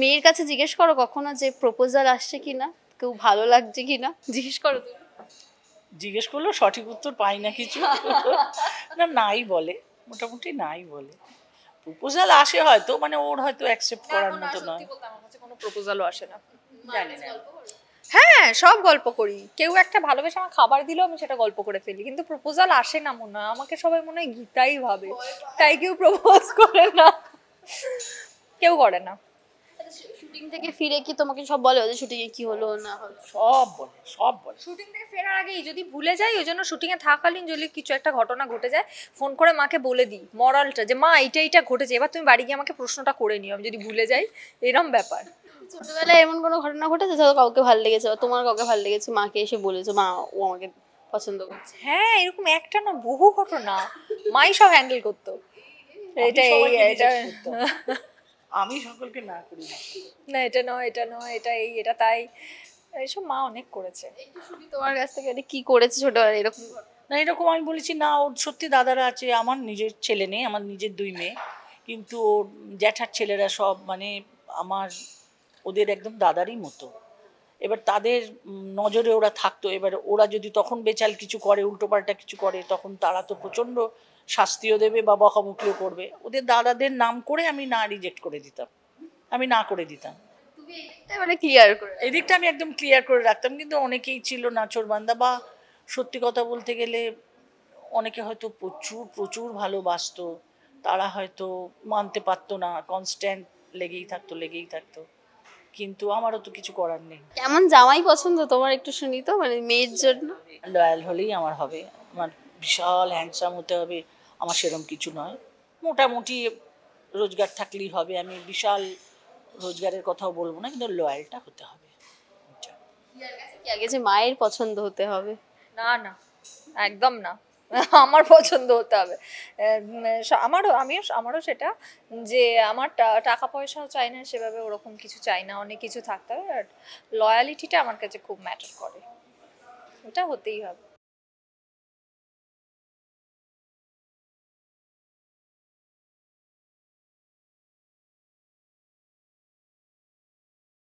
মেয়ের কাছে জিজ্ঞেস করো কখনো যে প্রপোজাল আসছে কিনা কেউ ভালো লাগছে কিনা জিজ্ঞেস করো তুমি জিজ্ঞেস করলো সঠিক উত্তর পাই না কিছু না নাই বলে মোটামুটি নাই বলে প্রপোজাল আসে হয়তো মানে ওর হয়তো অ্যাকসেপ্ট করার মতো নয় কোনো প্রপোজালও আসে না জানি না হ্যাঁ সব গল্প করি কেউ একটা ভালোবেসে আমার খাবার দিলেও আমি সেটা গল্প করে ফেলি কিন্তু প্রপোজাল আসে না মনে হয় আমাকে সবাই মনে হয় গীতাই ভাবে তাই কেউ প্রপোজ করে না কেউ করে না শুটিং থেকে ফিরে কি তোমাকে সব বলে যে শুটিং এ কি হলো না হলো সব বলে সব বলে শুটিং থেকে ফেরার আগেই যদি ভুলে যাই ওই জন্য শুটিং এ থাকাকালীন যদি কিছু একটা ঘটনা ঘটে যায় ফোন করে মাকে বলে দিই মরালটা যে মা এইটা এইটা ঘটেছে এবার তুমি বাড়ি গিয়ে আমাকে প্রশ্নটা করে নিও আমি যদি ভুলে যাই এরম ব্যাপার ছোটবেলায় এমন কোনো ঘটনা ঘটেছে ধরো কাউকে ভালো লেগেছে বা তোমার কাউকে ভালো লেগেছে মাকে এসে বলেছে মা ও আমাকে পছন্দ করছে হ্যাঁ এরকম একটা না বহু ঘটনা মাই সব হ্যান্ডেল করতো এটা এটা আমি সকলকে না করি না এটা নয় এটা নয় এটা এই এটা তাই এইসব মা অনেক করেছে তোমার কাছ থেকে এটা কি করেছে ছোট এরকম না এরকম আমি বলেছি না ওর সত্যি দাদারা আছে আমার নিজের ছেলে নেই আমার নিজের দুই মেয়ে কিন্তু ওর জ্যাঠার ছেলেরা সব মানে আমার ওদের একদম দাদারই মতো এবার তাদের নজরে ওরা থাকতো এবার ওরা যদি তখন বেচাল কিছু করে উল্টোপাল্টা কিছু করে তখন তারা তো প্রচণ্ড শাস্তিও দেবে বা বকামুখিও করবে ওদের দাদাদের নাম করে আমি না রিজেক্ট করে দিতাম আমি না করে দিতাম এদিকটা মানে আমি একদম ক্লিয়ার করে রাখতাম কিন্তু অনেকেই ছিল নাচর বান্দা বা সত্যি কথা বলতে গেলে অনেকে হয়তো প্রচুর প্রচুর ভালোবাসত তারা হয়তো মানতে পারতো না কনস্ট্যান্ট লেগেই থাকতো লেগেই থাকতো কিন্তু আমারও তো কিছু করার নেই কেমন জামাই পছন্দ তোমার একটু শুনি তো মানে মেয়ের জন্য লয়াল হলেই আমার হবে আমার বিশাল হ্যান্ডসাম হতে হবে আমার সেরম কিছু নয় মোটামুটি রোজগার থাকলেই হবে আমি বিশাল রোজগারের কথাও বলবো না কিন্তু লয়ালটা হতে হবে আগে যে মায়ের পছন্দ হতে হবে না না একদম না আমার পছন্দ হতে হবে আমারও আমিও আমারও সেটা যে আমার টাকা পয়সাও চাই না সেভাবে ওরকম কিছু চাই না অনেক কিছু থাকতে হবে বাট লয়ালিটিটা আমার কাছে খুব ম্যাটার করে ওটা হতেই হবে